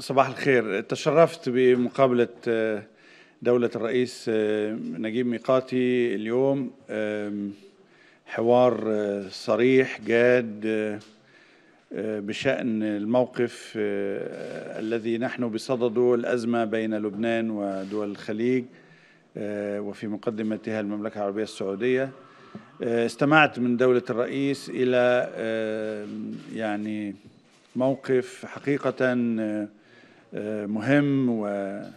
صباح الخير تشرفت بمقابلة آه، دولة الرئيس آه، نجيب ميقاتي اليوم حوار آه، صريح جاد بشأن الموقف الذي نحن بصدده الأزمة بين لبنان ودول الخليج وفي مقدمتها المملكة العربية السعودية استمعت من دولة الرئيس إلى يعني موقف حقيقة مهم وغاية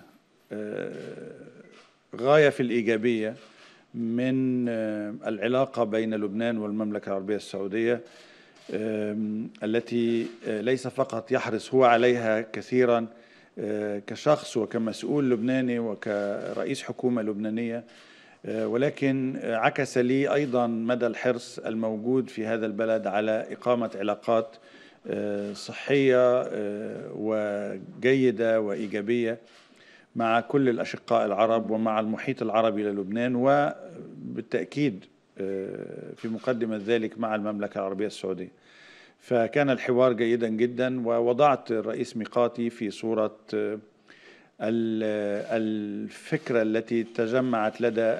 آه، في الإيجابية من آه، العلاقة بين لبنان والمملكة العربية السعودية التي آه، ليس فقط يحرص هو عليها كثيرا كشخص وكمسؤول لبناني وكرئيس حكومة لبنانية ولكن عكس لي أيضا مدى الحرص الموجود في هذا البلد على إقامة علاقات آه، صحيه آه، وجيده وايجابيه مع كل الاشقاء العرب ومع المحيط العربي للبنان وبالتاكيد آه، في مقدمه ذلك مع المملكه العربيه السعوديه. فكان الحوار جيدا جدا ووضعت الرئيس ميقاتي في صوره الفكرة التي تجمعت لدى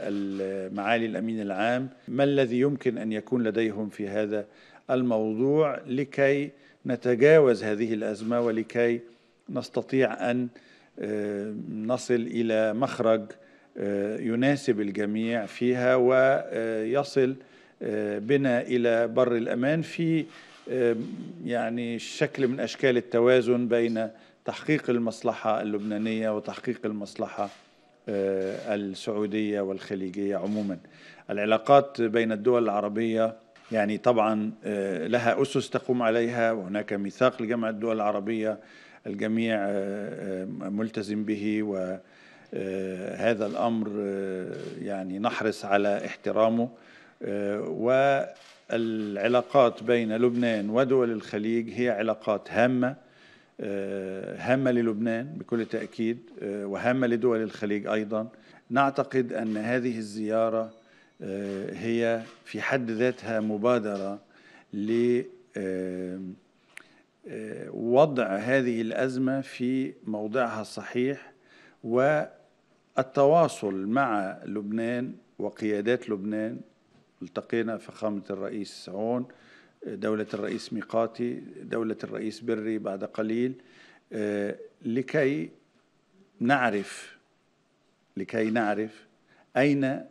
معالي الأمين العام ما الذي يمكن أن يكون لديهم في هذا الموضوع لكي نتجاوز هذه الازمه ولكي نستطيع ان آه، نصل الى مخرج آه، يناسب الجميع فيها ويصل آه، بنا الى بر الامان في يعني شكل من اشكال التوازن بين تحقيق المصلحه اللبنانيه وتحقيق المصلحه السعوديه والخليجيه عموما العلاقات بين الدول العربيه يعني طبعا آه، لها أسس تقوم عليها وهناك ميثاق لجامعة الدول العربية الجميع آه، آه، ملتزم به وهذا الأمر يعني نحرص على احترامه والعلاقات بين لبنان ودول الخليج هي علاقات هامة هامة للبنان بكل تأكيد وهامة لدول الخليج أيضا نعتقد أن هذه الزيارة آه، هي في حد ذاتها مبادرة ل آه، آه، وضع هذه الأزمة في موضعها الصحيح والتواصل مع لبنان وقيادات لبنان التقينا فخامة الرئيس سعون دولة الرئيس ميقاتي دولة الرئيس بري بعد قليل لكي نعرف لكي نعرف أين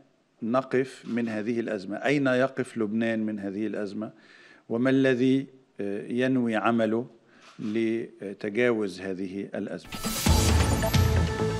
نقف من هذه الأزمة أين يقف لبنان من هذه الأزمة وما الذي آه، ينوي عمله لتجاوز هذه الأزمة